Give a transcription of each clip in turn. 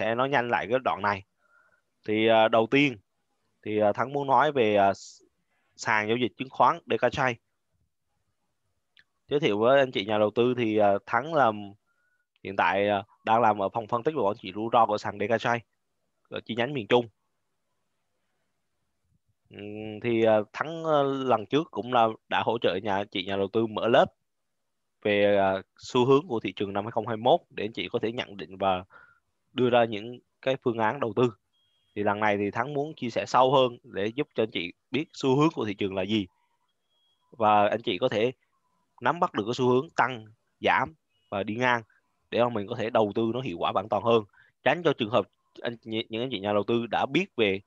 sẽ nói nhanh lại cái đoạn này thì à, đầu tiên thì à, thắng muốn nói về à, sàn giao dịch chứng khoán để cá giới thiệu với anh chị nhà đầu tư thì thắng là hiện tại đang làm ở phòng phân tích và quản trị rủi ro của sàn DKSI ở chi nhánh miền Trung thì thắng lần trước cũng là đã hỗ trợ nhà chị nhà đầu tư mở lớp về xu hướng của thị trường năm 2021 để anh chị có thể nhận định và đưa ra những cái phương án đầu tư thì lần này thì thắng muốn chia sẻ sâu hơn để giúp cho anh chị biết xu hướng của thị trường là gì và anh chị có thể nắm bắt được cái xu hướng tăng giảm và đi ngang để mà mình có thể đầu tư nó hiệu quả bản toàn hơn tránh cho trường hợp anh những anh chị nhà đầu tư đã biết về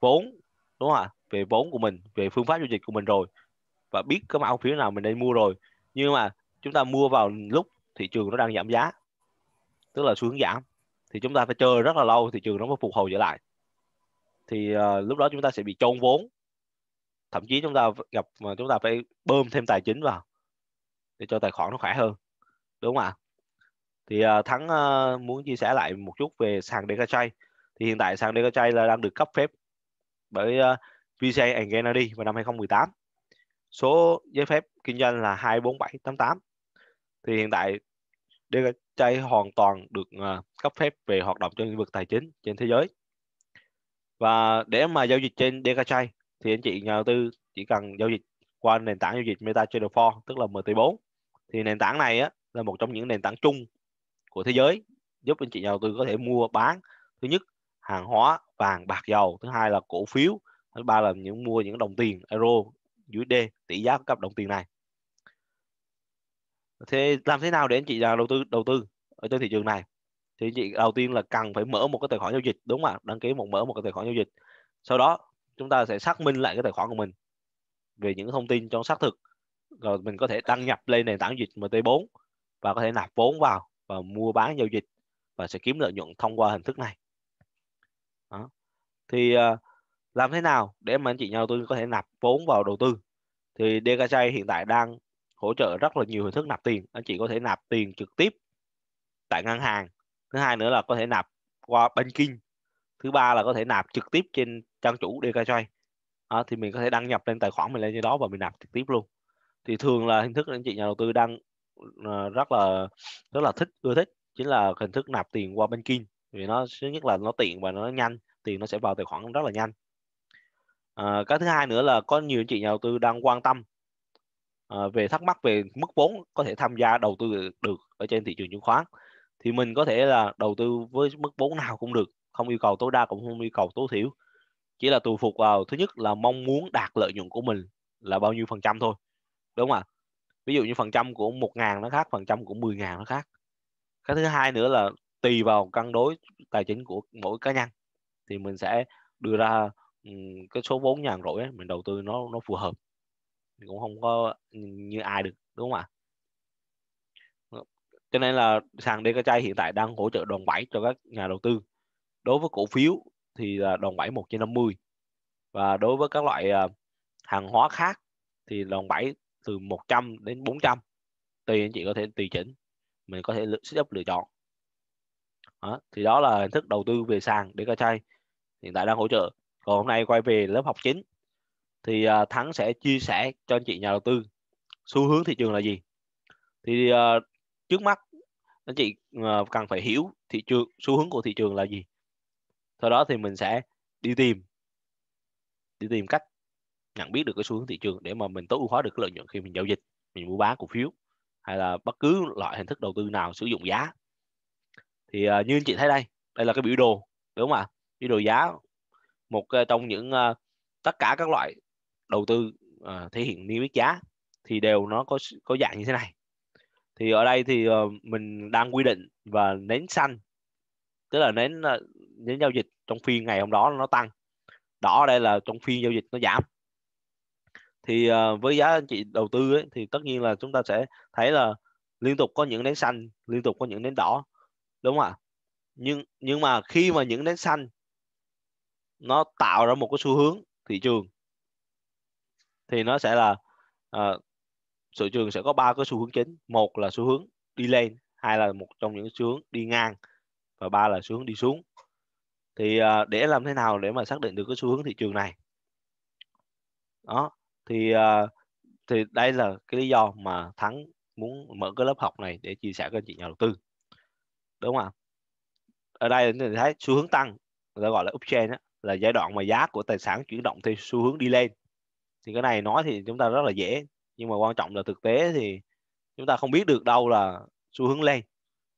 vốn đúng không ạ về vốn của mình về phương pháp giao dịch của mình rồi và biết cái mã cổ phiếu nào mình nên mua rồi nhưng mà chúng ta mua vào lúc thị trường nó đang giảm giá tức là xu hướng giảm thì chúng ta phải chơi rất là lâu thị trường nó mới phục hồi trở lại thì uh, lúc đó chúng ta sẽ bị chôn vốn thậm chí chúng ta gặp mà chúng ta phải bơm thêm tài chính vào để cho tài khoản nó khỏe hơn đúng không ạ thì uh, thắng uh, muốn chia sẻ lại một chút về sàn Decatray thì hiện tại sàn Decatray là đang được cấp phép bởi uh, VCA and Gennady vào năm 2018 số giấy phép kinh doanh là 24788 thì hiện tại DHA hoàn toàn được à, cấp phép về hoạt động trên lĩnh vực tài chính trên thế giới. Và để mà giao dịch trên DHA thì anh chị nhà đầu tư chỉ cần giao dịch qua nền tảng giao dịch MetaTrader 4 tức là MT4. Thì nền tảng này á, là một trong những nền tảng chung của thế giới giúp anh chị nhà đầu tư có thể mua bán thứ nhất hàng hóa vàng bạc dầu thứ hai là cổ phiếu thứ ba là những mua những đồng tiền euro USD tỷ giá của các đồng tiền này thế làm thế nào để anh chị đầu tư đầu tư ở trên thị trường này thì anh chị đầu tiên là cần phải mở một cái tài khoản giao dịch đúng không ạ đăng ký một mở một cái tài khoản giao dịch sau đó chúng ta sẽ xác minh lại cái tài khoản của mình về những thông tin cho xác thực rồi mình có thể đăng nhập lên nền tảng dịch MT4 và có thể nạp vốn vào và mua bán giao dịch và sẽ kiếm lợi nhuận thông qua hình thức này đó. thì à, làm thế nào để mà anh chị nhà tôi có thể nạp vốn vào đầu tư thì DKJ hiện tại đang hỗ trợ rất là nhiều hình thức nạp tiền anh chị có thể nạp tiền trực tiếp tại ngân hàng thứ hai nữa là có thể nạp qua banking thứ ba là có thể nạp trực tiếp trên trang chủ DKChoy à, thì mình có thể đăng nhập lên tài khoản mình lên như đó và mình nạp trực tiếp luôn thì thường là hình thức anh chị nhà đầu tư đang ờ, rất là rất là thích ưa thích chính là hình thức nạp tiền qua banking vì nó thứ nhất là nó tiện và nó nhanh tiền nó sẽ vào tài khoản rất là nhanh à, cái thứ hai nữa là có nhiều anh chị nhà đầu tư đang quan tâm à, về thắc mắc về mức vốn có thể tham gia đầu tư được ở trên thị trường chứng khoán thì mình có thể là đầu tư với mức vốn nào cũng được không yêu cầu tối đa cũng không yêu cầu tối thiểu chỉ là tùy phục vào thứ nhất là mong muốn đạt lợi nhuận của mình là bao nhiêu phần trăm thôi đúng không ạ ví dụ như phần trăm của một ngàn nó khác phần trăm của mười ngàn nó khác cái thứ hai nữa là tùy vào cân đối tài chính của mỗi cá nhân thì mình sẽ đưa ra cái số vốn nhàn rỗi ấy, mình đầu tư nó nó phù hợp thì cũng không có như ai được đúng không ạ cho nên là sàn DKJ hiện tại đang hỗ trợ đòn bẩy cho các nhà đầu tư đối với cổ phiếu thì là đòn bẩy 1 trên 50 và đối với các loại à, hàng hóa khác thì đòn bẩy từ 100 đến 400 tùy anh chị có thể tùy chỉnh mình có thể set up lựa chọn đó. thì đó là hình thức đầu tư về sàn DKJ hiện tại đang hỗ trợ còn hôm nay quay về lớp học chính thì uh, Thắng sẽ chia sẻ cho anh chị nhà đầu tư xu hướng thị trường là gì. Thì uh, trước mắt anh chị uh, cần phải hiểu thị trường xu hướng của thị trường là gì. Sau đó thì mình sẽ đi tìm đi tìm cách nhận biết được cái xu hướng thị trường để mà mình tối ưu hóa được cái lợi nhuận khi mình giao dịch, mình mua bán cổ phiếu hay là bất cứ loại hình thức đầu tư nào sử dụng giá. Thì uh, như anh chị thấy đây, đây là cái biểu đồ đúng không ạ? Biểu đồ giá một trong những uh, tất cả các loại đầu tư uh, thể hiện niêm yết giá thì đều nó có có dạng như thế này thì ở đây thì uh, mình đang quy định và nến xanh tức là nến ờ, nến giao dịch trong phiên ngày hôm đó nó tăng đỏ ở đây là trong phiên giao dịch nó giảm thì uh, với giá anh chị đầu tư ấy, thì tất nhiên là chúng ta sẽ thấy là liên tục có những nến xanh liên tục có những nến đỏ đúng không ạ nhưng nhưng mà khi mà những nến xanh nó tạo ra một cái xu hướng thị trường thì nó sẽ là uh, ờ, thị trường sẽ có ba cái xu hướng chính một là xu hướng đi lên hai là một trong những xu hướng đi ngang và ba là xu hướng đi xuống thì uh, để làm thế nào để mà xác định được cái xu hướng thị trường này đó thì uh, thì đây là cái lý do mà thắng muốn mở cái lớp học này để chia sẻ với anh chị nhà đầu tư đúng không ạ ở đây thì thấy xu hướng tăng người ta gọi là uptrend đó, là giai đoạn mà giá của tài sản chuyển động theo xu hướng đi lên thì cái này nói thì chúng ta rất là dễ nhưng mà quan trọng là thực tế thì chúng ta không biết được đâu là xu hướng lên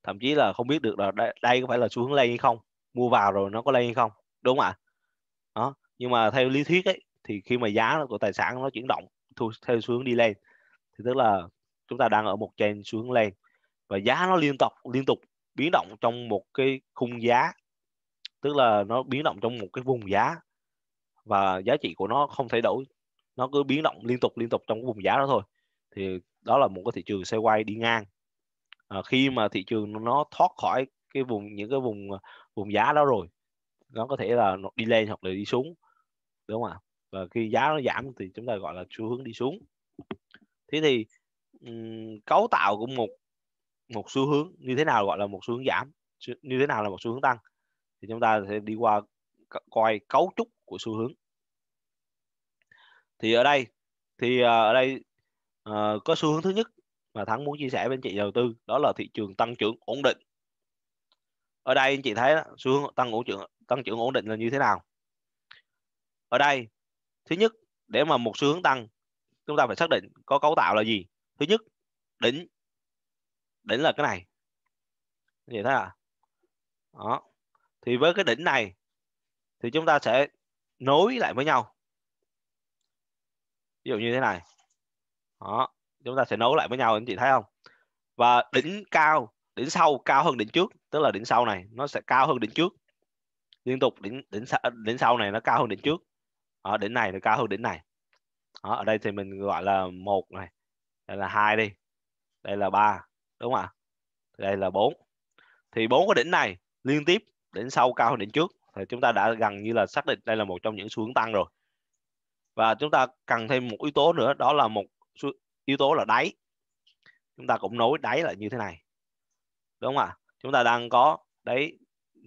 thậm chí là không biết được là đây, đây có phải là xu hướng lên hay không mua vào rồi nó có lên hay không đúng không ạ đó nhưng mà theo lý thuyết ấy thì khi mà giá của tài sản nó chuyển động theo xu hướng đi lên thì tức là chúng ta đang ở một trend xu hướng lên và giá nó liên tục liên tục biến động trong một cái khung giá tức là nó biến động trong một cái vùng giá và giá trị của nó không thay đổi nó cứ biến động liên tục liên tục trong cái vùng giá đó thôi thì đó là một cái thị trường xe quay đi ngang à, khi mà thị trường nó thoát khỏi cái vùng những cái vùng à, vùng giá đó rồi nó có thể là đi lên hoặc là đi xuống đúng không ạ và khi giá nó giảm thì chúng ta gọi là xu hướng đi xuống thế thì um, cấu tạo của một một xu hướng như thế nào gọi là một xu hướng giảm như thế nào là một xu hướng tăng thì chúng ta sẽ đi qua coi cấu trúc của xu hướng thì ở đây thì ờ, ở đây uh, có xu hướng thứ nhất mà thắng muốn chia sẻ với anh chị đầu tư đó là thị trường tăng trưởng ổn định ở đây anh chị thấy đó, xu hướng tăng ổn trưởng tăng trưởng ổn định là như thế nào ở đây thứ nhất để mà một xu hướng tăng chúng ta phải xác định có cấu tạo là gì thứ nhất đỉnh đỉnh là cái này như thế à đó thì với cái đỉnh này thì chúng ta sẽ nối lại với nhau ví dụ như thế này đó chúng ta sẽ nối lại với nhau anh chị thấy không và đỉnh cao đỉnh sau cao hơn đỉnh trước tức là đỉnh sau này nó sẽ cao hơn đỉnh trước liên tục đỉnh đỉnh đỉnh sau này nó cao hơn đỉnh trước ở đỉnh này nó cao hơn đỉnh này đó, ở đây thì mình gọi là một này đây là hai đi đây là ba đúng không ạ đây là bốn thì bốn cái đỉnh này liên tiếp đỉnh sau cao hơn đỉnh trước thì chúng ta đã gần như là xác định đây là một trong những xu hướng tăng rồi và chúng ta cần thêm một yếu tố nữa đó là một yếu tố là đáy chúng ta cũng nối đáy là như thế này đúng không ạ chúng ta đang có đáy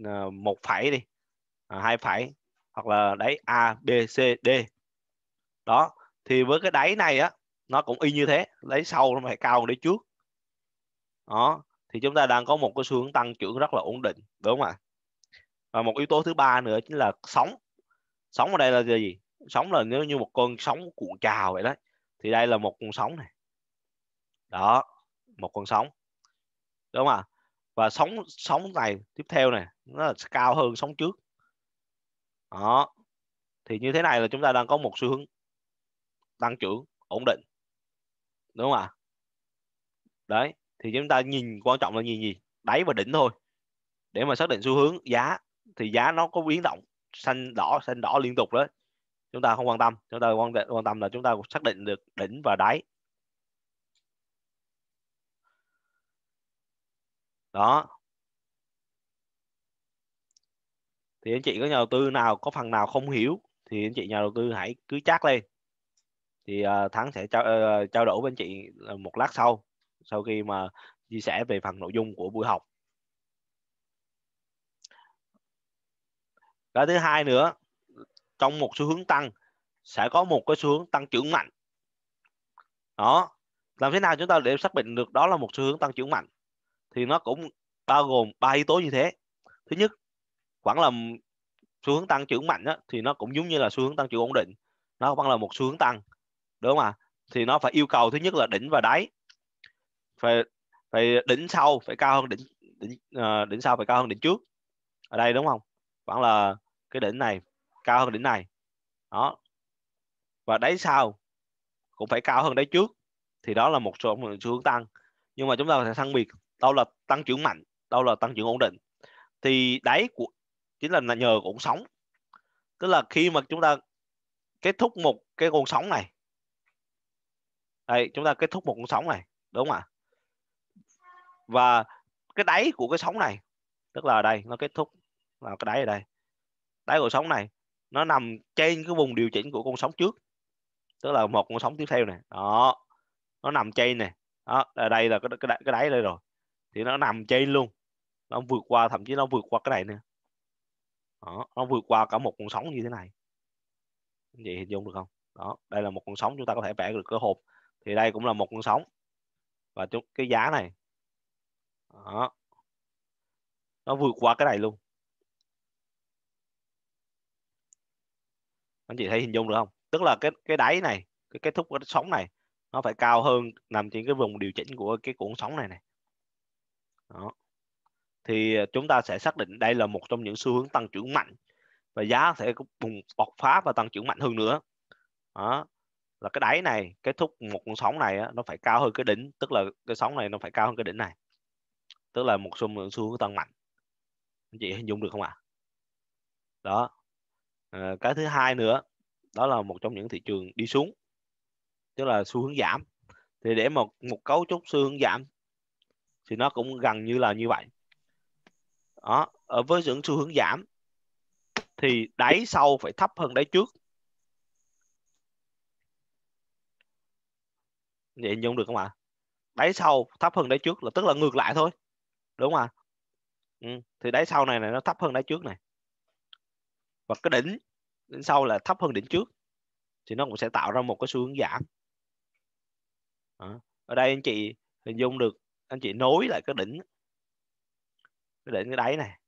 ờ, một phẩy đi à, hai phẩy hoặc là đáy a b c d đó thì với cái đáy này á nó cũng y như thế đáy sau nó phải cao đáy trước đó thì chúng ta đang có một cái xu hướng tăng trưởng rất là ổn định đúng không ạ và một yếu tố thứ ba nữa chính là sóng sóng ở đây là gì sóng là nếu như một con sóng cuộn trào vậy đấy, thì đây là một con sóng này đó một con sóng đúng không ạ và sóng sóng này tiếp theo này nó là cao hơn sóng trước đó thì như thế này là chúng ta đang có một xu hướng tăng trưởng ổn định đúng không ạ đấy thì chúng ta nhìn quan trọng là nhìn gì đáy và đỉnh thôi để mà xác định xu hướng giá thì giá nó có biến động xanh đỏ xanh đỏ liên tục đấy chúng ta không quan tâm chúng ta quan quan tâm là chúng ta xác định được đỉnh và đáy đó thì anh chị có nhà đầu tư nào có phần nào không hiểu thì anh chị nhà đầu tư hãy cứ chắc lên thì uh, thắng sẽ trao, uh, trao đổi với anh chị ờ, một lát sau sau khi mà chia sẻ về phần nội dung của buổi học cái thứ hai nữa trong một xu hướng tăng sẽ có một cái xu hướng tăng trưởng mạnh đó làm thế nào chúng ta để xác định được đó là một xu hướng tăng trưởng mạnh thì nó cũng bao gồm ba yếu tố như thế thứ nhất khoảng là xu hướng tăng trưởng mạnh đó, thì nó cũng giống như là xu hướng tăng trưởng ổn định nó vẫn là một xu hướng tăng đúng không ạ thì nó phải yêu cầu thứ nhất là đỉnh và đáy phải phải đỉnh sau phải cao hơn đỉnh đỉnh, ờ, đỉnh sau phải cao hơn đỉnh trước ở đây đúng không vẫn là cái đỉnh này cao hơn đỉnh này đó và đáy sau cũng phải cao hơn đáy trước thì đó là một số xu hướng tăng nhưng mà chúng ta sẽ phân biệt đâu là tăng trưởng mạnh đâu là tăng trưởng ổn định thì đáy của chính là nhờ ổn sóng tức là khi mà chúng ta kết thúc một cái con sóng này đây chúng ta kết thúc một con sóng này đúng không ạ và cái đáy của cái sóng này tức là ở đây nó kết thúc là cái đáy ở đây đáy của sóng này nó nằm trên cái vùng điều chỉnh của con sóng trước tức là một con sóng tiếp theo này đó nó nằm trên này đó ở đây là cái cái cái đáy đây rồi thì nó nằm trên luôn nó vượt qua thậm chí nó vượt qua cái này nữa đó, nó vượt qua cả một con sóng như thế này vậy hình dung được không đó đây là một con sóng chúng ta có thể vẽ được cái hộp thì đây cũng là một con sóng và cái giá này đó. nó vượt qua cái này luôn anh chị thấy hình dung được không tức là cái cái đáy này cái kết thúc của sóng này nó phải cao hơn nằm trên cái vùng điều chỉnh của cái cuộn sóng này này đó thì à, chúng ta sẽ xác định đây là một trong những xu hướng tăng trưởng mạnh và giá sẽ bùng bộc phá và tăng trưởng mạnh hơn nữa đó là cái đáy này kết thúc một con sóng này nó phải cao hơn cái đỉnh tức là cái sóng này nó phải cao hơn cái đỉnh này tức là một xu hướng xu hướng tăng mạnh anh chị hình dung được không ạ à? đó Ờ, cái thứ hai nữa đó là một trong những thị trường đi xuống tức là xu hướng giảm thì để một một cấu trúc xu hướng giảm thì nó cũng gần như là như vậy đó ở với những xu hướng giảm thì đáy sau phải thấp hơn đáy trước vậy hình được không ạ đáy sau thấp hơn đáy trước là tức là ngược lại thôi đúng không ạ ừ. thì đáy sau này này nó thấp hơn đáy trước này và cái đỉnh đỉnh sau là thấp hơn đỉnh trước thì nó cũng sẽ tạo ra một cái xu hướng giảm ở đây anh chị hình dung được anh chị nối lại cái đỉnh cái đỉnh cái đáy này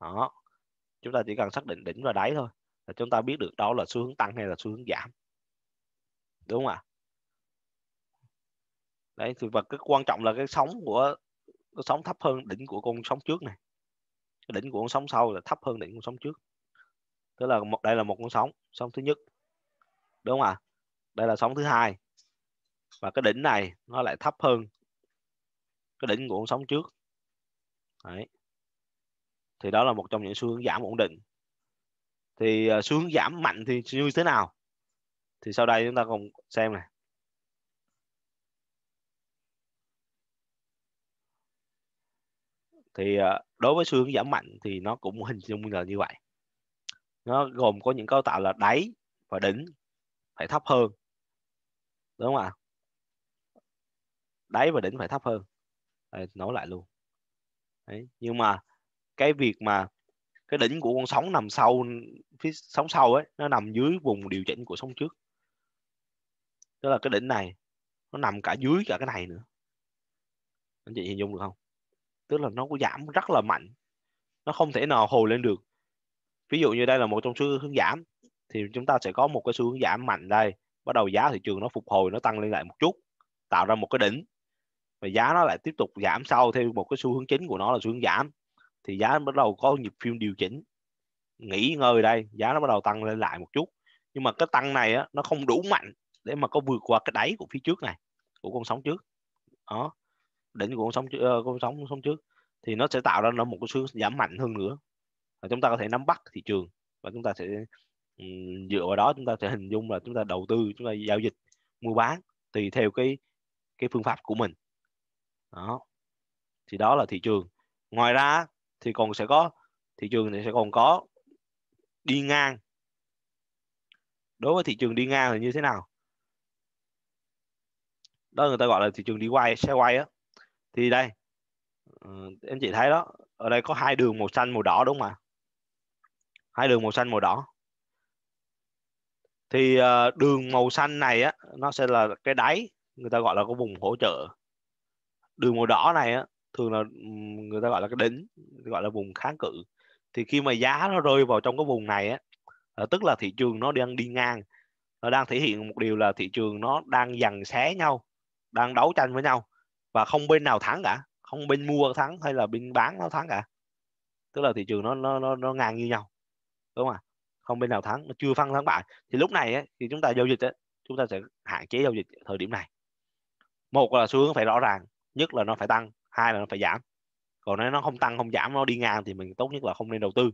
đó chúng ta chỉ cần xác định đỉnh và đáy thôi là chúng ta biết được đó là xu hướng tăng hay là xu hướng giảm đúng không ạ đấy thì và cái quan trọng là cái sóng của cái sóng thấp hơn đỉnh của con sóng trước này cái đỉnh của con sóng sau là thấp hơn đỉnh của sóng trước tức là một đây là một con sóng sóng thứ nhất đúng không ạ đây là sóng thứ hai và cái đỉnh này nó lại thấp hơn cái đỉnh của con sóng trước Đấy. thì đó là một trong những xu hướng giảm ổn định thì à, xu hướng giảm mạnh thì như thế nào thì sau đây chúng ta cùng xem này thì à, đối với xu hướng giảm mạnh thì nó cũng hình dung là như vậy nó gồm có những cấu tạo là đáy và đỉnh phải thấp hơn đúng không ạ đáy và đỉnh phải thấp hơn Đây, nói lại luôn Đấy. nhưng mà cái việc mà cái đỉnh của con sóng nằm sâu phía sóng sâu ấy nó nằm dưới vùng điều chỉnh của sóng trước tức là cái đỉnh này nó nằm cả dưới cả cái này nữa anh chị hình dung được không tức là nó có giảm rất là mạnh nó không thể nào hồi lên được ví dụ như đây là một trong xu hướng giảm thì chúng ta sẽ có một cái xu hướng giảm mạnh đây bắt đầu giá thị trường nó phục hồi nó tăng lên lại một chút tạo ra một cái đỉnh và giá nó lại tiếp tục giảm sau theo một cái xu hướng chính của nó là xu hướng giảm thì giá bắt đầu có nhịp phim điều chỉnh nghỉ ngơi đây giá nó bắt đầu tăng lên lại một chút nhưng mà cái tăng này á, nó không đủ mạnh để mà có vượt qua cái đáy của phía trước này của con sóng trước đó đỉnh của con sóng ờ, con sóng sóng trước thì nó sẽ tạo ra nó một cái xu hướng giảm mạnh hơn nữa và chúng ta có thể nắm bắt thị trường và chúng ta sẽ dựa vào đó chúng ta sẽ hình dung là chúng ta đầu tư chúng ta giao dịch mua bán tùy theo cái cái phương pháp của mình đó thì đó là thị trường ngoài ra thì còn sẽ có thị trường thì sẽ còn có đi ngang đối với thị trường đi ngang là như thế nào đó người ta gọi là thị trường đi quay xe quay á thì đây ờ, em chị thấy đó ở đây có hai đường màu xanh màu đỏ đúng không ạ hai đường màu xanh màu đỏ thì ờ, đường màu xanh này á nó sẽ là cái đáy người ta gọi là cái vùng hỗ trợ đường màu đỏ này á thường là người ta gọi là cái đỉnh gọi là vùng kháng cự thì khi mà giá nó rơi vào trong cái vùng này á ờ, tức là thị trường nó đang đi ngang nó đang thể hiện một điều là thị trường nó đang dằn xé nhau đang đấu tranh với nhau và không bên nào thắng cả không bên mua thắng hay là bên bán nó thắng cả tức là thị trường nó nó nó, nó ngang như nhau đúng không ạ không bên nào thắng nó chưa phân thắng bại thì lúc này ấy, thì chúng ta giao dịch ấy, chúng ta sẽ hạn chế giao dịch thời điểm này một là xu hướng phải rõ ràng nhất là nó phải tăng hai là nó phải giảm còn nếu nó không tăng không giảm nó đi ngang thì mình tốt nhất là không nên đầu tư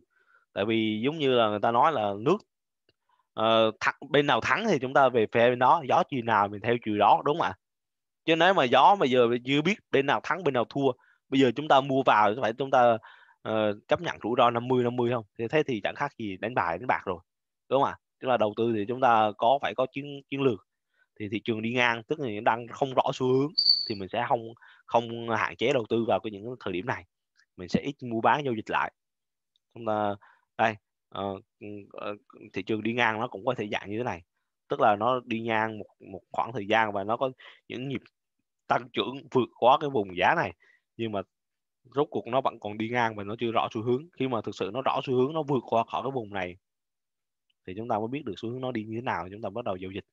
tại vì giống như là người ta nói là nước uh, thắng, bên nào thắng thì chúng ta về phe bên đó gió chiều nào mình theo chiều đó đúng không ạ chứ nếu mà gió mà giờ chưa biết bên nào thắng bên nào thua bây giờ chúng ta mua vào phải chúng ta uh, chấp nhận rủi ro 50 50 không thì thế thì chẳng khác gì đánh bài đánh bạc rồi đúng không ạ tức là đầu tư thì chúng ta có phải có chiến chiến lược thì thị trường đi ngang tức là đang không rõ xu hướng thì mình sẽ không không hạn chế đầu tư vào cái những thời điểm này mình sẽ ít mua bán giao dịch lại chúng ta đây ờ, ờ, thị trường đi ngang nó cũng có thể dạng như thế này tức là nó đi ngang một một khoảng thời gian và nó có những nhịp tăng trưởng vượt qua cái vùng giá này nhưng mà rốt cuộc nó vẫn còn đi ngang và nó chưa rõ xu hướng khi mà thực sự nó rõ xu hướng nó vượt qua khỏi cái vùng này thì chúng ta mới biết được xu hướng nó đi như thế nào chúng ta bắt đầu giao dịch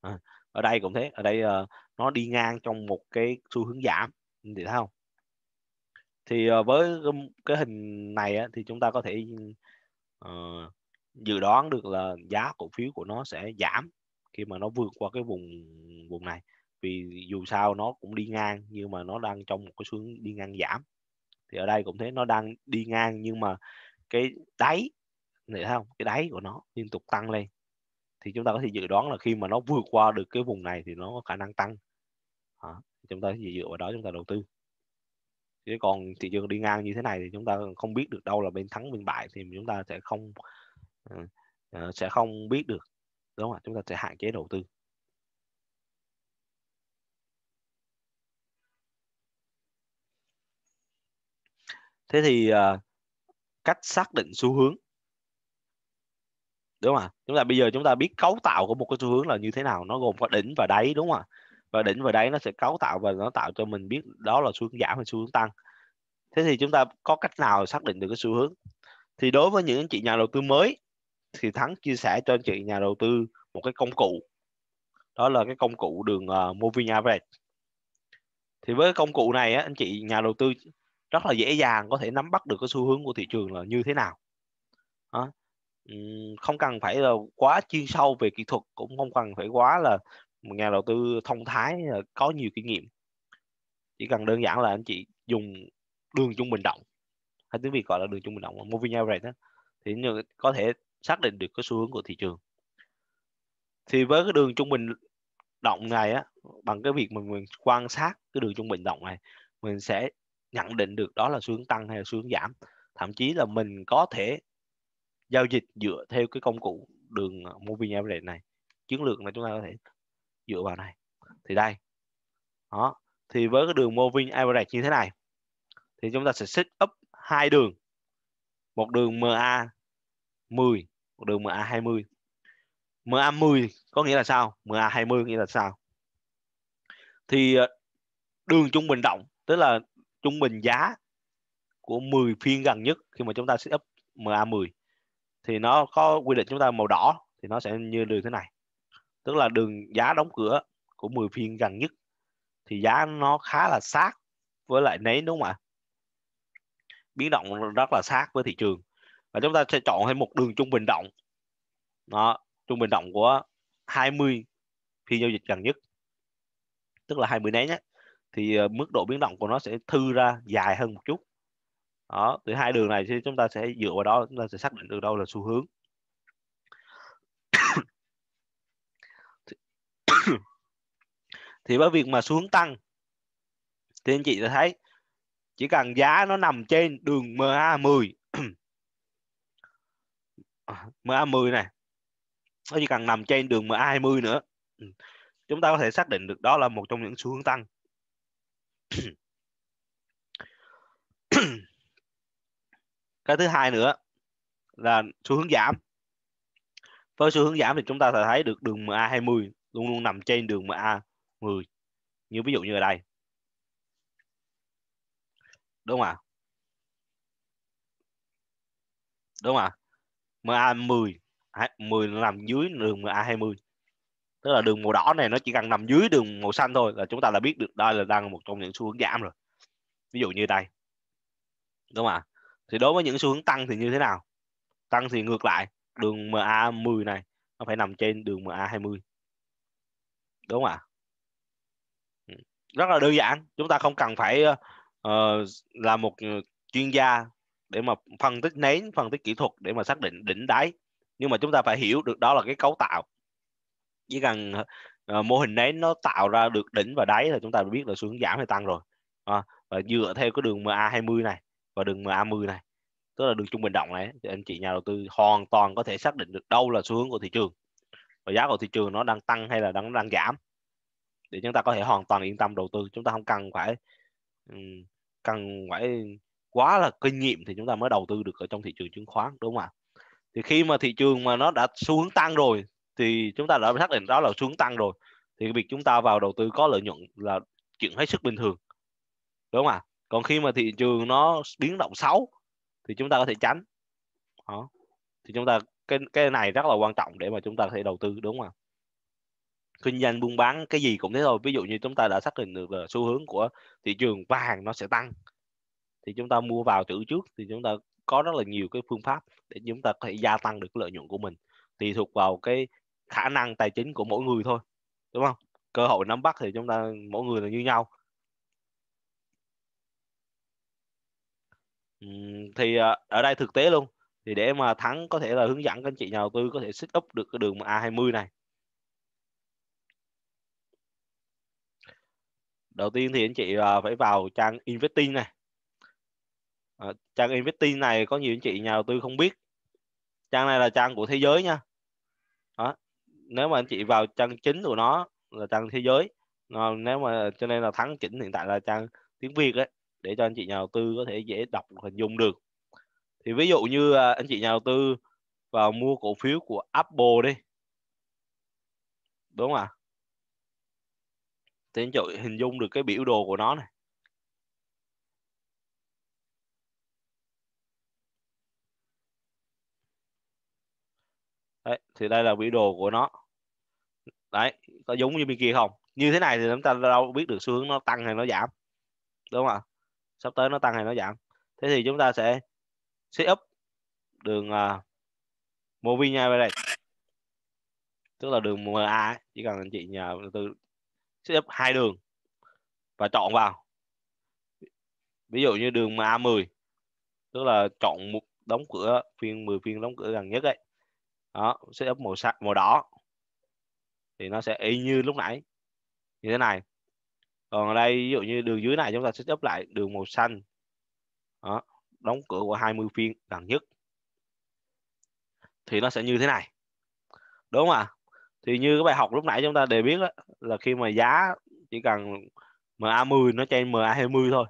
à, ở đây cũng thế ở đây uh, nó đi ngang trong một cái xu hướng giảm thì thấy không thì uh, với cái hình này á, thì chúng ta có thể uh, dự đoán được là giá cổ phiếu của nó sẽ giảm khi mà nó vượt qua cái vùng vùng này vì dù sao nó cũng đi ngang nhưng mà nó đang trong một cái xuống đi ngang giảm thì ở đây cũng thế nó đang đi ngang nhưng mà cái đáy này thấy không cái đáy của nó liên tục tăng lên thì chúng ta có thể dự đoán là khi mà nó vượt qua được cái vùng này thì nó có khả năng tăng à, chúng ta thì dựa vào đó chúng ta đầu tư chứ còn thị trường đi ngang như thế này thì chúng ta không biết được đâu là bên thắng bên bại thì chúng ta sẽ không uh, sẽ không biết được đúng không ạ chúng ta sẽ hạn chế đầu tư thế thì uh, cách xác định xu hướng đúng không ạ chúng ta bây giờ chúng ta biết cấu tạo của một cái xu hướng là như thế nào nó gồm có đỉnh và đáy đúng không ạ và đỉnh và đáy nó sẽ cấu tạo và nó tạo cho mình biết đó là xu hướng giảm hay xu hướng tăng thế thì chúng ta có cách nào xác định được cái xu hướng thì đối với những anh chị nhà đầu tư mới thì thắng chia sẻ cho anh chị nhà đầu tư một cái công cụ đó là cái công cụ đường uh, moving average thì với cái công cụ này á, anh chị nhà đầu tư rất là dễ dàng có thể nắm bắt được cái xu hướng của thị trường là như thế nào đó. không cần phải là quá chuyên sâu về kỹ thuật cũng không cần phải quá là một nhà đầu tư thông thái à, có nhiều kinh nghiệm chỉ cần đơn giản là anh chị dùng đường trung bình động hay tiếng việt gọi là đường trung bình động moving average đó thì có thể xác định được cái xu hướng của thị trường thì với cái đường trung bình động này á bằng cái việc mình, mình quan sát cái đường trung bình động này mình sẽ nhận định được đó là xu hướng tăng hay là xu hướng giảm thậm chí là mình có thể giao dịch dựa theo cái công cụ đường ờ, moving average này chiến lược mà chúng ta có thể dựa vào này thì đây đó thì với cái đường moving average như thế này thì chúng ta sẽ set up hai đường một đường MA 10 một đường MA 20 MA 10 có nghĩa là sao MA 20 nghĩa là sao thì ờ, đường trung bình động tức là trung bình giá của 10 phiên gần nhất khi mà chúng ta setup MA10 thì nó có quy định chúng ta màu đỏ thì nó sẽ như đường thế này tức là đường giá đóng cửa của 10 phiên gần nhất thì giá nó khá là sát với lại nấy đúng không ạ biến động rất là sát với thị trường và chúng ta sẽ chọn thêm một đường trung bình động nó trung bình động của 20 phiên giao dịch gần nhất tức là 20 nấy nhé thì ờ, mức độ biến động của nó sẽ thư ra dài hơn một chút đó từ hai đường này thì chúng ta sẽ dựa vào đó chúng ta sẽ xác định được đâu là xu hướng thì với việc mà xu hướng tăng thì anh chị sẽ thấy chỉ cần giá nó nằm trên đường MA10 MA10 này nó chỉ cần nằm trên đường MA20 nữa chúng ta có thể xác định được đó là một trong những xu hướng tăng cái thứ hai nữa là xu hướng giảm với xu hướng giảm thì chúng ta sẽ thấy được đường MA 20 luôn luôn nằm trên đường MA 10 như ví dụ như ở đây đúng không ạ đúng không ạ MA 10 10 nằm dưới đường MA 20 tức là đường màu đỏ này nó chỉ cần nằm dưới đường màu xanh thôi là chúng ta đã biết được đây là đang một trong những xu hướng giảm rồi ví dụ như đây đúng không ạ thì đối với những xu hướng tăng thì như thế nào tăng thì ngược lại đường MA 10 này nó phải nằm trên đường MA 20 đúng không ạ ừ. rất là đơn giản chúng ta không cần phải uh, là một ờ, chuyên gia để mà phân tích nén phân tích kỹ thuật để mà xác định đỉnh đáy nhưng mà chúng ta phải hiểu được đó là cái cấu tạo chỉ cần uh, mô hình đấy nó tạo ra được đỉnh và đáy thì chúng ta biết là xu hướng giảm hay tăng rồi à, và dựa theo cái đường MA 20 này và đường MA 10 này tức là đường trung bình động này thì anh chị nhà đầu tư hoàn toàn có thể xác định được đâu là xu hướng của thị trường và giá của thị trường nó đang tăng hay là đang đang giảm để chúng ta có thể hoàn toàn yên tâm đầu tư chúng ta không cần phải cần phải quá là kinh nghiệm thì chúng ta mới đầu tư được ở trong thị trường chứng khoán đúng không ạ thì khi mà thị trường mà nó đã xu hướng tăng rồi thì chúng ta đã xác định đó là xuống tăng rồi thì việc chúng ta vào đầu tư có lợi nhuận là chuyện hết sức bình thường đúng không ạ còn khi mà thị trường nó biến động xấu thì chúng ta có thể tránh đó. thì chúng ta cái cái này rất là quan trọng để mà chúng ta có thể đầu tư đúng không ạ kinh doanh buôn bán cái gì cũng thế thôi ví dụ như chúng ta đã xác định được là xu hướng của thị trường vàng nó sẽ tăng thì chúng ta mua vào chữ trước thì chúng ta có rất là nhiều cái phương pháp để chúng ta có thể gia tăng được lợi nhuận của mình tùy thuộc vào cái khả năng tài chính của mỗi người thôi đúng không cơ hội nắm bắt thì chúng ta mỗi người là như nhau thì à, ở đây thực tế luôn thì để mà thắng có thể là hướng dẫn các anh chị nhà đầu tư có thể set up được cái đường A20 này đầu tiên thì anh chị à, phải vào trang investing này à, trang investing này có nhiều anh chị nhà đầu tư không biết trang này là trang của thế giới nha nếu mà anh chị vào trang chính của nó là trang thế giới nếu mà cho nên là thắng chỉnh hiện tại là trang tiếng việt đấy để cho anh chị nhà đầu tư có thể dễ đọc hình dung được thì ví dụ như à, anh chị nhà đầu tư vào mua cổ phiếu của Apple đi đúng không ạ à? thì anh chị hình dung được cái biểu đồ của nó này đấy thì đây là biểu đồ của nó đấy có giống như bên kia không như thế này thì chúng ta đâu biết được xu hướng nó tăng hay nó giảm đúng không ạ sắp tới nó tăng hay nó giảm thế thì chúng ta sẽ set up đường uh, moving average tức là đường MA chỉ cần anh chị nhờ từ tư set up hai đường và chọn vào ví dụ như đường MA10 tức là chọn một đóng cửa phiên 10 phiên đóng cửa gần nhất ấy đó set up màu sắc màu đỏ thì nó sẽ y như lúc nãy như thế này còn ở đây ví dụ như đường dưới này chúng ta sẽ ấp lại đường màu xanh đó, đóng cửa của 20 phiên gần nhất thì nó sẽ như thế này đúng không ạ à? thì như cái bài học lúc nãy chúng ta đều biết đó, là khi mà giá chỉ cần MA10 nó trên MA20 thôi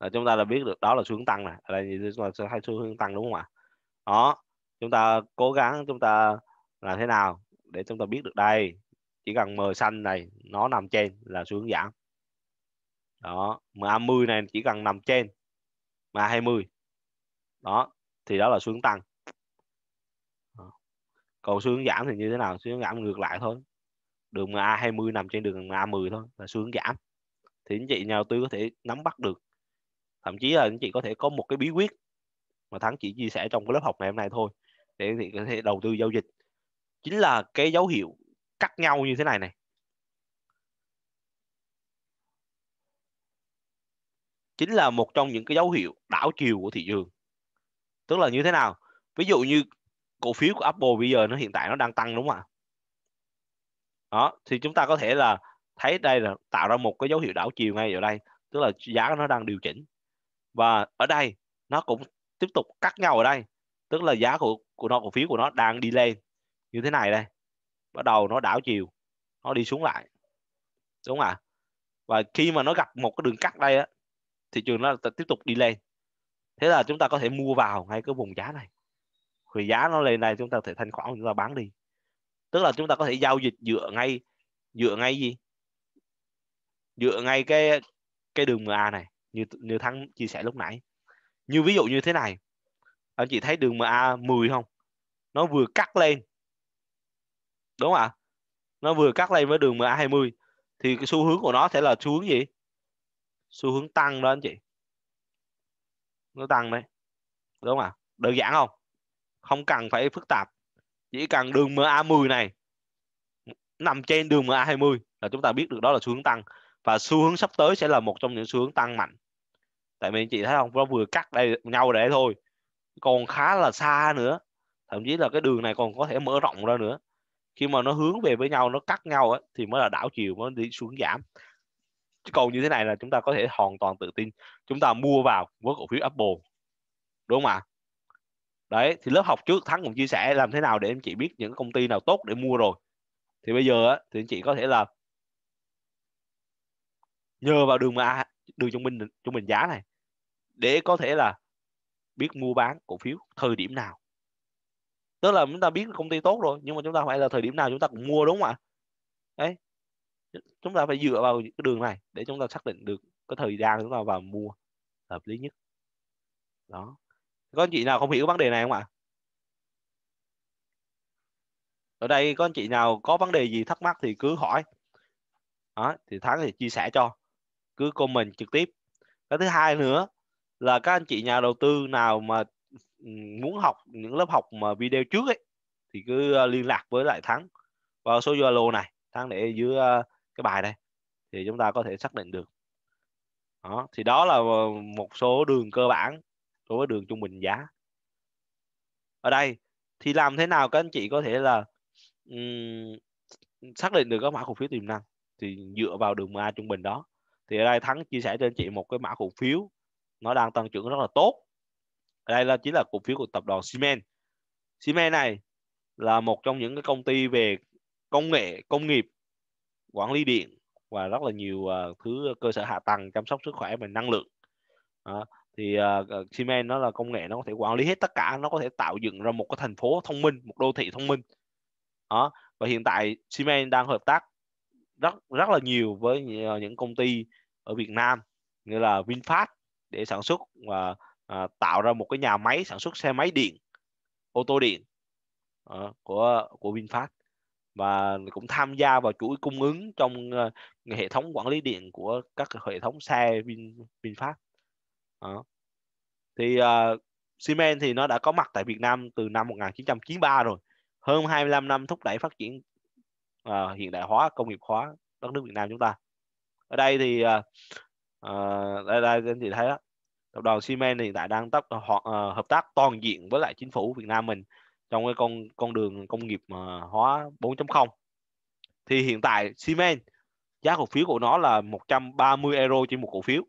là chúng ta đã biết được đó là xu hướng tăng này ở đây chúng ta sẽ thấy xu hướng tăng đúng không ạ à? đó chúng ta cố gắng chúng ta làm thế nào để chúng ta biết được đây chỉ cần m xanh này nó nằm trên là xu hướng giảm đó MA10 này chỉ cần nằm trên MA20 đó thì đó là xu hướng tăng đó. còn xu hướng giảm thì như thế nào xu hướng giảm ngược lại thôi đường MA20 nằm trên đường MA10 thôi là xu hướng giảm thì anh chị nhà đầu tư có thể nắm bắt được thậm chí là anh chị có thể có một cái bí quyết mà thắng chỉ chia sẻ trong cái lớp học ngày hôm nay thôi để thì có thể đầu tư giao dịch chính là cái dấu hiệu cắt nhau như thế này này chính là một trong những cái dấu hiệu đảo chiều của thị trường tức là như thế nào ví dụ như cổ phiếu của Apple bây giờ nó hiện tại nó đang tăng đúng không ạ đó thì chúng ta có thể là thấy đây là tạo ra một cái dấu hiệu đảo chiều ngay ở đây tức là giá nó đang điều chỉnh và ở đây nó cũng tiếp tục cắt nhau ở đây tức là giá của của nó cổ phiếu của nó đang đi lên như thế này đây bắt đầu nó đảo chiều nó đi xuống lại đúng không ạ và khi mà nó gặp một cái đường cắt đây á thị trường nó tiếp tục đi lên thế là chúng ta có thể mua vào ngay cái vùng giá này khi giá nó lên này chúng ta có thể thanh khoản chúng ta bán đi tức là chúng ta có thể giao dịch dựa ngay dựa ngay gì dựa ngay cái cái đường MA này như như thắng chia sẻ lúc nãy như ví dụ như thế này anh chị thấy đường MA10 không nó vừa cắt lên đúng không ạ nó vừa cắt lên với đường MA20 thì cái xu hướng của nó sẽ là xu hướng gì xu hướng tăng đó anh chị nó tăng đấy đúng không ạ đơn giản không không cần phải phức tạp chỉ cần đường MA10 này nằm trên đường MA20 là chúng ta biết được đó là xu hướng tăng và xu hướng sắp tới sẽ là một trong những xu hướng tăng mạnh tại vì anh chị thấy không nó vừa cắt đây nhau để thôi còn khá là xa nữa thậm chí là cái đường này còn có thể mở rộng ra nữa khi mà nó hướng về với nhau nó cắt nhau ấy, thì mới là đảo chiều mới đi xuống giảm chứ còn như thế này là chúng ta có thể hoàn toàn tự tin chúng ta mua vào với cổ phiếu Apple đúng không ạ đấy thì lớp học trước thắng cũng chia sẻ làm thế nào để anh chị biết những công ty nào tốt để mua rồi thì bây giờ ấy, thì anh chị có thể là nhờ vào đường mà đường trung bình trung bình giá này để có thể là biết mua bán cổ phiếu thời điểm nào tức là chúng ta biết công ty tốt rồi nhưng mà chúng ta phải là thời điểm nào chúng ta cũng mua đúng không ạ đấy chúng ta phải dựa vào cái đường này để chúng ta xác định được cái thời gian chúng ta vào mua hợp lý nhất đó có anh chị nào không hiểu vấn đề này không ạ ở đây có anh chị nào có vấn đề gì thắc mắc thì cứ hỏi đó, thì thắng thì chia sẻ cho cứ comment trực tiếp cái thứ hai nữa là các anh chị nhà đầu tư nào mà ừ, muốn học những lớp học mà video trước ấy thì cứ ờ, liên lạc với lại thắng vào số zalo này thắng để dưới ờ, cái bài đây thì chúng ta có thể xác định được đó thì đó là ờ, một số đường cơ bản đối với đường trung bình giá ở đây thì làm thế nào các anh chị có thể là um, xác định được các mã cổ phiếu tiềm năng thì dựa vào đường MA trung bình đó thì ở đây thắng chia sẻ cho anh chị một cái mã cổ phiếu nó đang tăng trưởng rất là tốt đây là chính là cổ phiếu của tập đoàn Siemens Siemens này là một trong những cái công ty về công nghệ công nghiệp quản lý điện và rất là nhiều uh, thứ cơ sở hạ tầng chăm sóc sức khỏe và năng lượng đó. thì uh, Siemens nó là công nghệ nó có thể quản lý hết tất cả nó có thể tạo dựng ra một cái thành phố thông minh một đô thị thông minh đó và hiện tại Siemens đang hợp tác rất rất là nhiều với những công ty ở Việt Nam như là VinFast để sản xuất và à, tạo ra một cái nhà máy sản xuất xe máy điện ô tô điện à, của của VinFast và cũng tham gia vào chuỗi cung ứng trong uh, hệ thống quản lý điện của các hệ thống xe Vin, VinFast à. thì uh, Siemens thì nó đã có mặt tại Việt Nam từ năm 1993 rồi hơn 25 năm thúc đẩy phát triển uh, hiện đại hóa công nghiệp hóa đất nước Việt Nam chúng ta ở đây thì uh, à, đây đây anh chị thấy đó tập đoàn xi men hiện tại đang tấp ờ, hoặc ờ, hợp tác toàn diện với lại chính phủ Việt Nam mình trong cái con con đường công nghiệp mà hóa 4.0 thì hiện tại xi men giá cổ phiếu của nó là 130 euro trên một cổ phiếu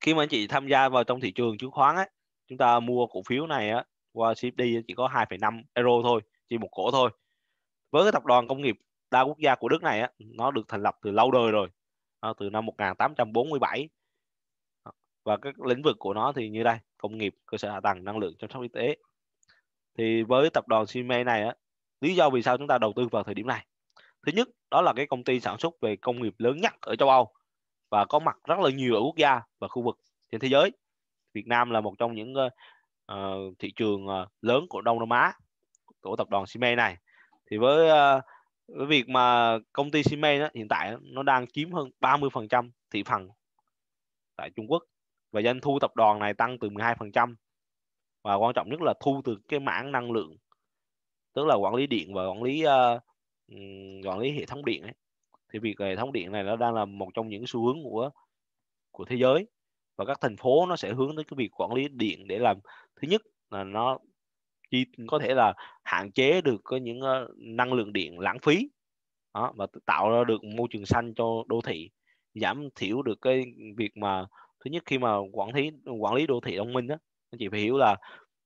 khi mà anh chị tham gia vào trong thị trường chứng khoán ấy, chúng ta mua cổ phiếu này á, qua CFD chỉ có 2,5 euro thôi chỉ một cổ thôi với cái tập đoàn công nghiệp đa quốc gia của Đức này á, nó được thành lập từ lâu đời rồi từ năm 1847 và các lĩnh vực của nó thì như đây công nghiệp cơ sở hạ tầng năng lượng chăm sóc y tế thì với tập đoàn Siemens này á, lý do vì sao chúng ta đầu tư vào thời điểm này thứ nhất đó là cái công ty sản xuất về công nghiệp lớn nhất ở châu Âu và có mặt rất là nhiều ở quốc gia và khu vực trên thế giới Việt Nam là một trong những uh, thị trường uh, lớn của Đông Nam Á của tập đoàn Siemens này thì với uh, với việc mà công ty Siemens đó, hiện tại nó đang chiếm hơn 30% thị phần tại Trung Quốc và doanh thu tập đoàn này tăng từ 12% và quan trọng nhất là thu từ cái mảng năng lượng tức là quản lý điện và quản lý uh, quản lý hệ thống điện ấy. thì việc hệ thống điện này nó đang là một trong những xu hướng của của thế giới và các thành phố nó sẽ hướng tới cái việc quản lý điện để làm thứ nhất là nó chi ừ. có thể là hạn chế được có những ờ, năng lượng điện lãng phí đó, và tạo ra được môi trường xanh cho đô thị giảm thiểu được cái việc mà thứ nhất khi mà quản lý quản lý đô thị thông minh đó anh chị phải hiểu là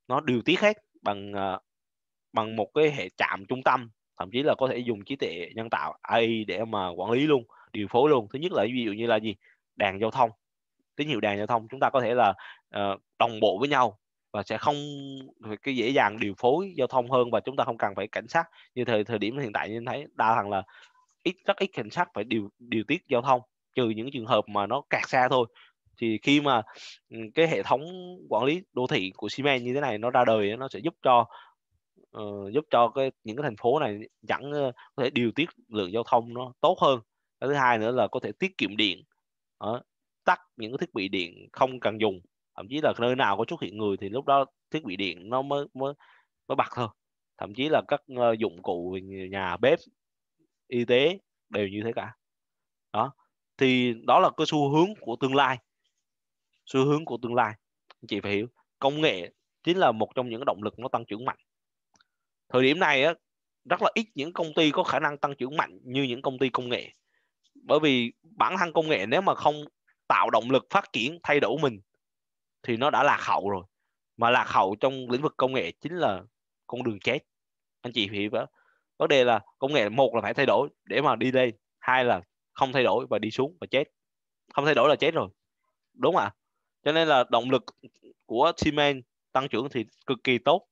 nó điều tiết khác bằng ờ, bằng một cái hệ trạm trung tâm thậm chí là có thể dùng trí tuệ nhân tạo AI để mà quản lý luôn điều phối luôn thứ nhất là ví dụ như là gì đèn giao thông tín hiệu đèn giao thông chúng ta có thể là uh, đồng bộ với nhau và sẽ không cái dễ dàng điều phối giao thông hơn và chúng ta không cần phải cảnh sát như thời thời điểm hiện tại như thấy đa thằng là ít rất ít cảnh sát phải điều điều tiết giao thông trừ những trường hợp mà nó kẹt xa thôi thì khi mà ừ, cái hệ thống quản lý đô thị của Siemens như thế này nó ra đời nó sẽ giúp cho uh, giúp cho cái những cái thành phố này dẫn uh, có thể điều tiết lượng giao thông nó tốt hơn cái thứ hai nữa là có thể tiết kiệm điện uh, tắt những cái thiết bị điện không cần dùng thậm chí là nơi nào có xuất hiện người thì lúc đó thiết bị điện nó mới mới mới bật thôi thậm chí là các ờ, dụng cụ nhà bếp y tế đều như thế cả đó thì đó là cái xu hướng của tương lai xu hướng của tương lai anh chị phải hiểu công nghệ chính là một trong những động lực nó tăng trưởng mạnh thời điểm này á, rất là ít những công ty có khả năng tăng trưởng mạnh như những công ty công nghệ bởi vì bản thân công nghệ nếu mà không tạo động lực phát triển thay đổi mình thì nó đã lạc hậu rồi mà lạc hậu trong lĩnh vực công nghệ chính là con đường chết anh chị hiểu không vấn đề là công nghệ một là phải thay đổi để mà đi lên hai là không thay đổi và đi xuống và chết không thay đổi là chết rồi đúng ạ cho nên là động lực của Siemens tăng trưởng thì cực kỳ tốt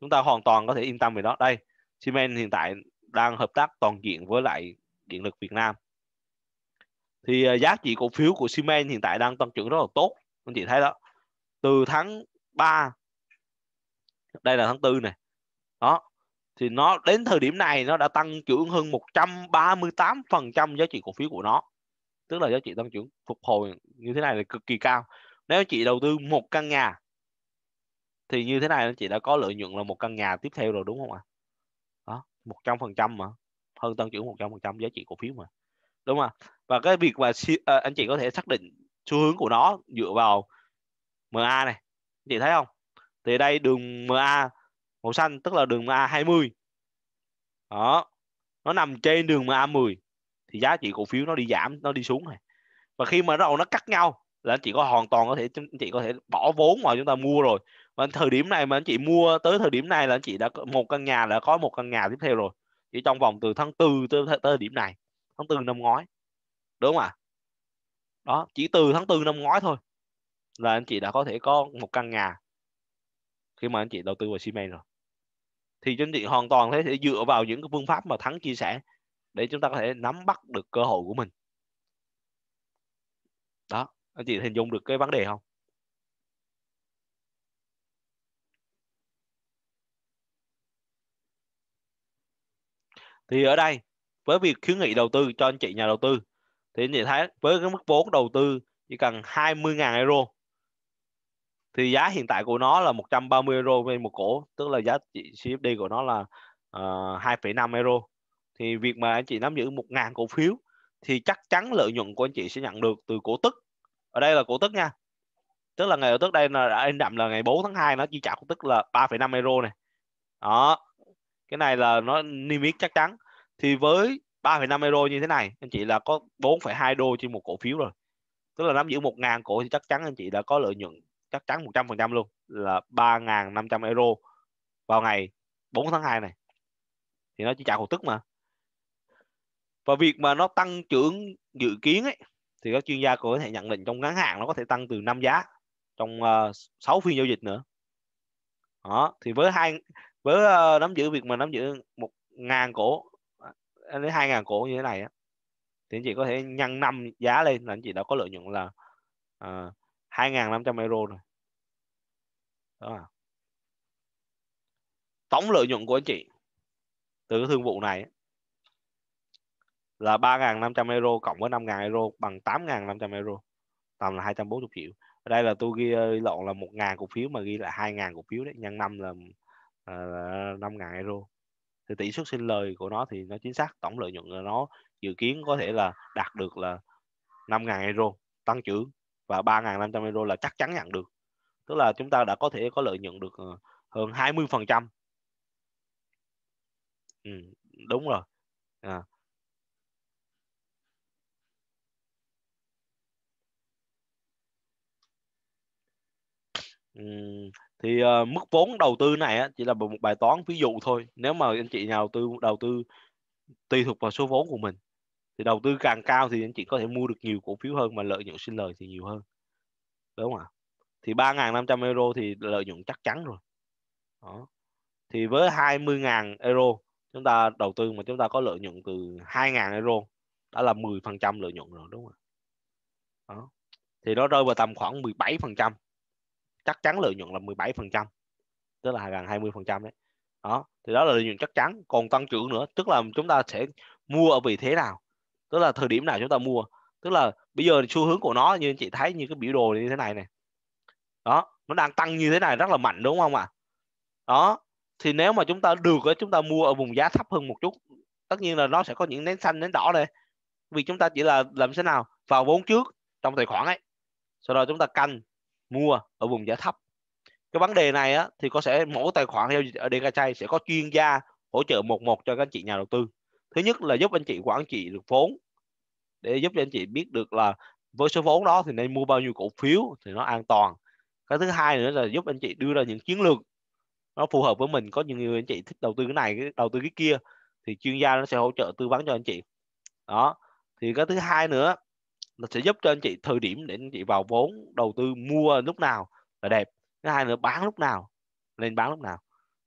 chúng ta hoàn toàn có thể yên tâm về đó đây Siemens hiện tại đang hợp tác toàn diện với lại điện lực Việt Nam thì à, giá trị cổ phiếu của Siemens hiện tại đang tăng trưởng rất là tốt anh chị thấy đó từ tháng 3 đây là tháng 4 này đó thì nó đến thời điểm này nó đã tăng trưởng hơn 138% giá trị cổ phiếu của nó tức là giá trị tăng trưởng phục hồi như thế này là cực kỳ cao nếu chị đầu tư một căn nhà thì như thế này chị đã có lợi nhuận là một căn nhà tiếp theo rồi đúng không ạ đó một trăm phần trăm mà hơn tăng trưởng một trăm phần trăm giá trị cổ phiếu mà đúng không và cái việc mà à, anh chị có thể xác định xu hướng của nó dựa vào MA này chị thấy không thì đây đường MA màu xanh tức là đường MA 20 đó nó nằm trên đường MA 10 thì giá trị cổ phiếu nó đi giảm nó đi xuống này và khi mà đầu nó cắt nhau là anh chị có hoàn toàn có thể anh chị có thể bỏ vốn mà chúng ta mua rồi và thời điểm này mà anh chị mua tới thời điểm này là anh chị đã một căn nhà đã có một căn nhà tiếp theo rồi chỉ trong vòng từ tháng tư tới, tới thời điểm này tháng tư năm ngoái đúng không ạ đó chỉ từ tháng tư năm ngoái thôi là anh chị đã có thể có một căn nhà khi mà anh chị đầu tư vào Siemens rồi thì chúng chị hoàn toàn thế thể dựa vào những cái phương pháp mà thắng chia sẻ để chúng ta có thể nắm bắt được cơ hội của mình đó anh chị hình dung được cái vấn đề không thì ở đây với việc khuyến nghị đầu tư cho anh chị nhà đầu tư thì anh chị thấy với cái mức vốn đầu tư chỉ cần 20.000 euro thì giá hiện tại của nó là 130 euro trên một cổ tức là giá trị CFD của nó là uh, ờ, 2,5 euro thì việc mà anh chị nắm giữ 1.000 cổ phiếu thì chắc chắn lợi nhuận của anh chị sẽ nhận được từ cổ tức ở đây là cổ tức nha tức là ngày cổ tức đây là đã anh đậm là ngày 4 tháng 2 nó chi trả cổ tức là 3,5 euro này đó cái này là nó niêm yết chắc chắn thì với 3,5 euro như thế này anh chị là có 4,2 đô trên một cổ phiếu rồi tức là nắm giữ 1.000 cổ thì chắc chắn anh chị đã có lợi nhuận chắc chắn 100% luôn là 3.500 euro vào ngày 4 tháng 2 này thì nó chỉ trả cổ tức mà và việc mà nó tăng trưởng dự kiến ấy thì các chuyên gia có thể nhận định trong ngắn hạn nó có thể tăng từ 5 giá trong ờ, uh, 6 phiên giao dịch nữa đó thì với hai với uh, nắm giữ việc mà nắm giữ một ngàn cổ đến 2.000 cổ như thế này á thì anh chị có thể nhân năm giá lên là anh chị đã có lợi nhuận là ờ, hai ngàn năm euro rồi đó à. tổng lợi nhuận của anh chị từ cái thương vụ này là 3.500 euro cộng với 5.000 euro bằng 8.500 euro tầm là 240 triệu ở đây là tôi ghi ờ, lộn là 1.000 cổ phiếu mà ghi là 2.000 cổ phiếu đấy nhân năm là, là ờ, 5.000 euro thì tỷ suất sinh lời của nó thì nó chính xác tổng lợi nhuận của nó dự kiến có thể là đạt được là 5.000 euro tăng trưởng và 3.500 euro là chắc chắn nhận được tức là chúng ta đã có thể có lợi nhuận được ờ, hơn 20 phần trăm ừ, đúng rồi à thì uh, mức vốn đầu tư này á, chỉ là một bài toán ví dụ thôi nếu mà anh chị nào tư đầu tư tùy thuộc vào số vốn của mình thì đầu tư càng cao thì anh chị có thể mua được nhiều cổ phiếu hơn và lợi nhuận sinh lời thì nhiều hơn đúng không ạ thì 3.500 euro thì lợi nhuận chắc chắn rồi đó. thì với 20.000 euro chúng ta đầu tư mà chúng ta có lợi nhuận từ 2.000 euro đã là 10% lợi nhuận rồi đúng không ạ đó. thì nó rơi vào tầm khoảng 17% chắc chắn lợi nhuận là 17% tức là gần 20% đấy đó thì đó là lợi nhuận chắc chắn còn tăng trưởng nữa tức là chúng ta sẽ mua ở vị thế nào tức là thời điểm nào chúng ta mua tức là bây giờ xu hướng của nó như anh chị thấy như cái biểu đồ như thế này này đó nó đang tăng như thế này rất là mạnh đúng không ạ à? đó thì nếu mà chúng ta được chúng ta mua ở vùng giá thấp hơn một chút tất nhiên là nó sẽ có những nến xanh nến đỏ đây vì chúng ta chỉ là làm thế nào vào vốn trước trong tài khoản ấy sau đó chúng ta canh mua ở vùng giá thấp cái vấn đề này á, thì có sẽ mỗi tài khoản giao dịch ở DKChay sẽ có chuyên gia hỗ trợ một một cho các anh chị nhà đầu tư thứ nhất là giúp anh chị quản trị được vốn để giúp cho anh chị biết được là với số vốn đó thì nên mua bao nhiêu cổ phiếu thì nó an toàn cái thứ hai nữa là giúp anh chị đưa ra những chiến lược nó phù hợp với mình có những người anh chị thích đầu tư cái này cái đầu tư cái kia thì chuyên gia nó sẽ hỗ trợ tư vấn cho anh chị đó thì cái thứ hai nữa nó sẽ giúp cho anh chị thời điểm để anh chị vào vốn đầu tư mua lúc nào là đẹp thứ hai nữa bán lúc nào nên bán lúc nào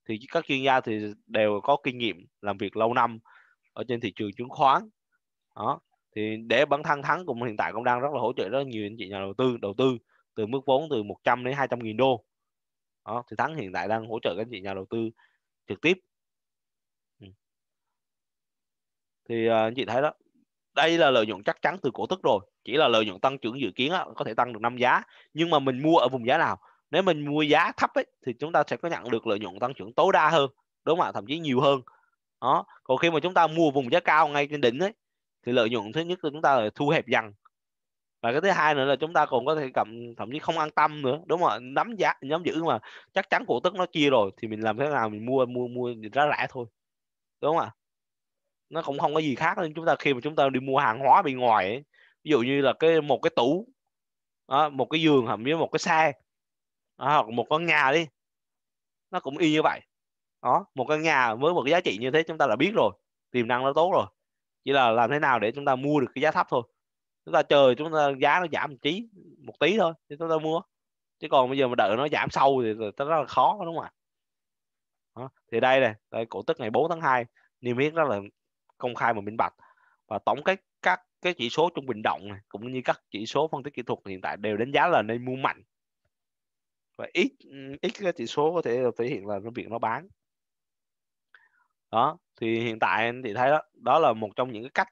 thì các chuyên gia thì đều có kinh nghiệm làm việc lâu năm ở trên thị trường chứng khoán đó thì để bản thân thắng cũng hiện tại cũng đang rất là hỗ trợ rất nhiều anh chị nhà đầu tư đầu tư từ mức vốn từ 100 đến 200 nghìn đô đó, thì thắng hiện tại đang hỗ trợ các anh chị nhà đầu tư trực tiếp ừ. thì à, anh chị thấy đó đây là lợi nhuận chắc chắn từ cổ tức rồi chỉ là lợi nhuận tăng trưởng dự kiến á, có thể tăng được năm giá nhưng mà mình mua ở vùng giá nào nếu mình mua giá thấp ấy, thì chúng ta sẽ có nhận được lợi nhuận tăng trưởng tối đa hơn đúng không ạ thậm chí nhiều hơn đó còn khi mà chúng ta mua vùng giá cao ngay trên đỉnh ấy thì lợi nhuận thứ nhất là chúng ta là thu hẹp dần và cái thứ hai nữa là chúng ta còn có thể cầm thậm chí không an tâm nữa đúng không ạ nắm giá nắm giữ mà chắc chắn cổ tức nó chia rồi thì mình làm thế nào mình mua mua mua giá rẻ thôi đúng không ạ nó cũng không có gì khác nên chúng ta khi mà chúng ta đi mua hàng hóa bên ngoài ấy, ví dụ như là cái một cái tủ đó, một cái giường thậm với một cái xe đó, hoặc một con nhà đi nó cũng y như vậy đó một căn nhà với một cái giá trị như thế chúng ta đã biết rồi tiềm năng nó tốt rồi chỉ là làm thế nào để chúng ta mua được cái giá thấp thôi chúng ta chờ chúng ta giá nó giảm một tí một tí thôi thì chúng ta mua chứ còn bây giờ mà đợi nó giảm sâu thì rất là khó đúng không ạ thì đây này đây, cổ tức ngày 4 tháng 2 niêm yết rất là công khai và minh bạch và tổng kết cái chỉ số trung bình động này, cũng như các chỉ số phân tích kỹ thuật hiện tại đều đánh giá là nên mua mạnh và ít ít cái chỉ số có thể thể hiện là nó việc nó bán đó thì hiện tại anh chị thấy đó đó là một trong những cái cách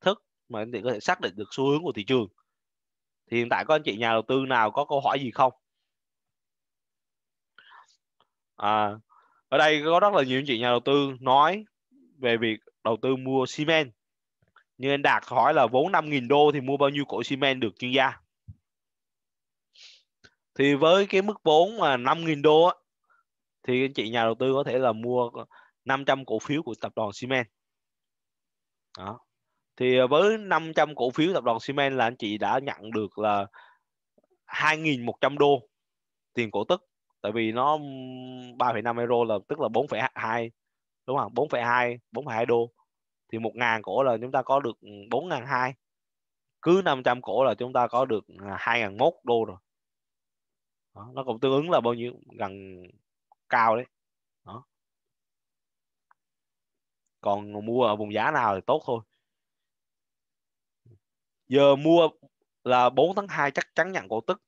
thức mà anh chị có thể xác định được xu hướng của thị trường thì hiện tại có anh chị nhà đầu tư nào có câu hỏi gì không à, ở đây có rất là nhiều anh chị nhà đầu tư nói về việc đầu tư mua xi men như anh Đạt hỏi là vốn 5.000 đô thì mua bao nhiêu cổ xi men được chuyên gia thì với cái mức vốn mà 5.000 đô á, thì anh chị nhà đầu tư có thể là mua 500 cổ phiếu của tập đoàn xi men đó thì à, với 500 cổ phiếu tập đoàn xi men là anh chị đã nhận được là 2.100 đô tiền cổ tức tại vì nó 3,5 euro là tức là 4,2 đúng không 4,2 4,2 đô thì 1.000 cổ là chúng ta có được 4.200 ừ, cứ 500 cổ là chúng ta có được 2.001 ừ, đô rồi đó, nó cũng tương ứng là bao nhiêu gần cao đấy đó. còn mua ở vùng giá nào thì tốt thôi giờ mua là 4 tháng 2 chắc chắn nhận cổ tức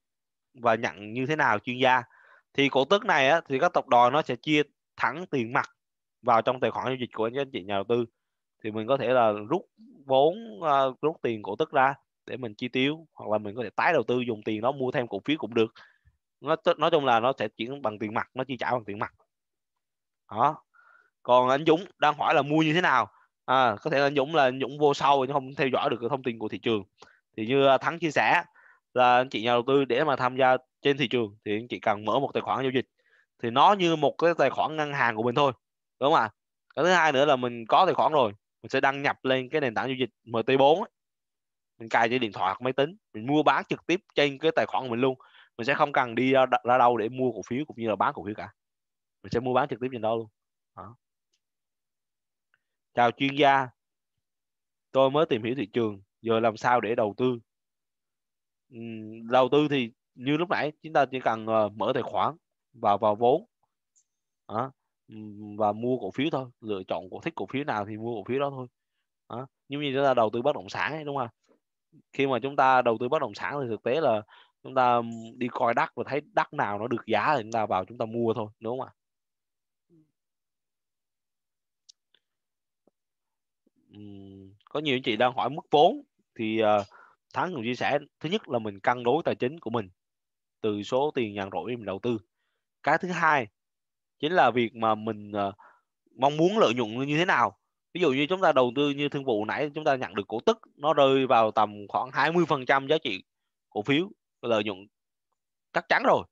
và nhận như thế nào chuyên gia thì cổ tức này á, thì các tập đoàn nó sẽ chia thẳng tiền mặt vào trong tài khoản giao dịch của anh chị nhà đầu tư thì mình có thể là rút vốn uh, rút tiền cổ tức ra để mình chi tiêu hoặc là mình có thể tái đầu tư dùng tiền đó mua thêm cổ phiếu cũng được nó nói chung là nó sẽ chuyển bằng tiền mặt nó chi trả bằng tiền mặt đó còn anh Dũng đang hỏi là mua như thế nào à, có thể anh Dũng là anh Dũng vô sâu nhưng không theo dõi được cái thông tin của thị trường thì như Thắng chia sẻ là anh chị nhà đầu tư để mà tham gia trên thị trường thì anh chị cần mở một tài khoản giao dịch thì nó như một cái tài khoản ngân hàng của mình thôi đúng không ạ cái thứ hai nữa là mình có tài khoản rồi mình sẽ đăng nhập lên cái nền tảng giao dịch MT4 ấy. mình cài trên điện thoại hoặc máy tính mình mua bán trực tiếp trên cái tài khoản của mình luôn mình sẽ không cần đi ra, ra đâu để mua cổ phiếu cũng như là bán cổ phiếu cả mình sẽ mua bán trực tiếp trên đó luôn đó. chào chuyên gia tôi mới tìm hiểu thị trường giờ làm sao để đầu tư đầu tư thì như lúc nãy chúng ta chỉ cần ờ, mở tài khoản vào vào vốn đó và mua cổ phiếu thôi lựa chọn cổ thích cổ phiếu nào thì mua cổ phiếu đó thôi à, giống như chúng ta đầu tư bất động sản ấy, đúng không khi mà chúng ta đầu tư bất động sản thì thực tế là chúng ta đi coi đất và thấy đất nào nó được giá thì chúng ta vào chúng ta mua thôi đúng không ạ có nhiều anh chị đang hỏi mức vốn thì uh, thắng cũng chia sẻ thứ nhất là mình cân đối tài chính của mình từ số tiền nhàn rỗi mình đầu tư cái thứ hai chính là việc mà mình uh, mong muốn lợi nhuận như thế nào ví dụ như chúng ta đầu tư như thương vụ nãy chúng ta nhận được cổ tức nó rơi vào tầm khoảng 20% giá trị cổ phiếu lợi nhuận chắc chắn rồi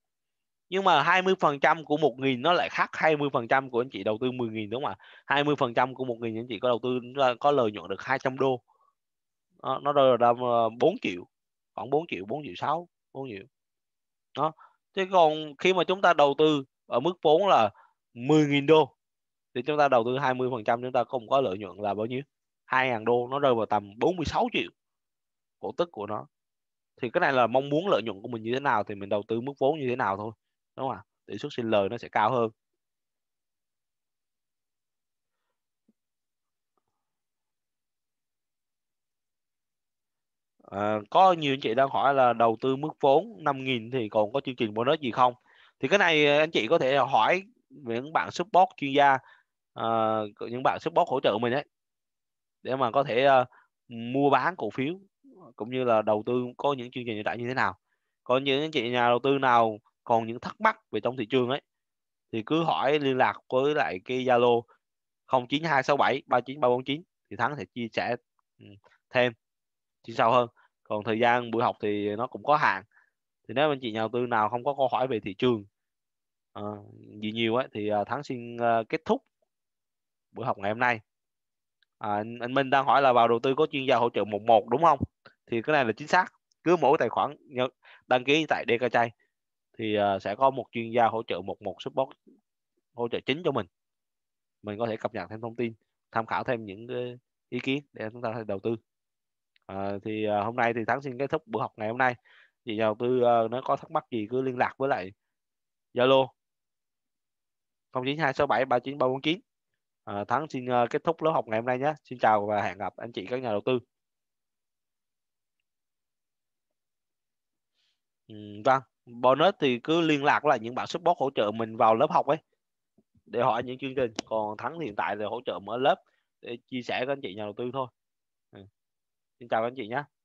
nhưng mà 20% của 1.000 nó lại khác 20% của anh chị đầu tư 10.000 đúng không ạ 20% của 1.000 anh chị có đầu tư có lợi nhuận được 200 đô nó, nó rơi vào 4 triệu khoảng 4 triệu 4 triệu 6 4 triệu đó thế còn khi mà chúng ta đầu tư ở mức vốn là 10.000 đô thì chúng ta đầu tư 20 chúng ta không có lợi nhuận là bao nhiêu 2.000 đô nó rơi vào tầm 46 triệu cổ tức của nó thì cái này là mong muốn lợi nhuận của mình như thế nào thì mình đầu tư mức vốn như thế nào thôi đúng không ạ tỷ suất sinh lời nó sẽ cao hơn À, có nhiều anh chị đang hỏi là đầu tư mức vốn 5.000 thì còn có chương trình bonus gì không? thì cái này ờ, anh chị có thể hỏi những bạn support chuyên gia uh, những bạn support hỗ trợ mình ấy để mà có thể uh, mua bán cổ phiếu cũng như là đầu tư có những chương trình hiện tại như thế nào có những anh chị nhà đầu tư nào còn những thắc mắc về trong thị trường ấy thì cứ hỏi liên lạc với lại cái Zalo 09267 39349 thì Thắng sẽ chia sẻ ừ, thêm chi sâu hơn còn thời gian buổi học thì nó cũng có hạn thì nếu anh chị nhà đầu tư nào không có câu hỏi về thị trường à, ờ, gì nhiều ấy thì ờ, thắng xin ờ, kết thúc buổi học ngày hôm nay à, anh, Minh đang hỏi là vào đầu tư có chuyên gia hỗ trợ 11 đúng không thì cái này là chính xác cứ mỗi tài khoản đăng ký tại DKChay thì sẽ có một chuyên gia hỗ trợ 11 support hỗ trợ chính cho mình mình có thể cập nhật thêm thông tin tham khảo thêm những ý kiến để chúng ta đầu tư à, thì hôm nay thì thắng xin kết thúc buổi học ngày hôm nay gì nhau tư uh, nó có thắc mắc gì cứ liên lạc với lại Zalo 0926739349 39 ờ, Thắng xin uh, kết thúc lớp học ngày hôm nay nhé Xin chào và hẹn gặp anh chị các nhà đầu tư ừ, Vâng bonus thì cứ liên lạc với lại những bạn support hỗ trợ mình vào lớp học ấy để hỏi những chương trình còn thắng hiện tại thì hỗ trợ mở lớp để chia sẻ với anh chị nhà đầu tư thôi ừ. xin chào anh chị nhé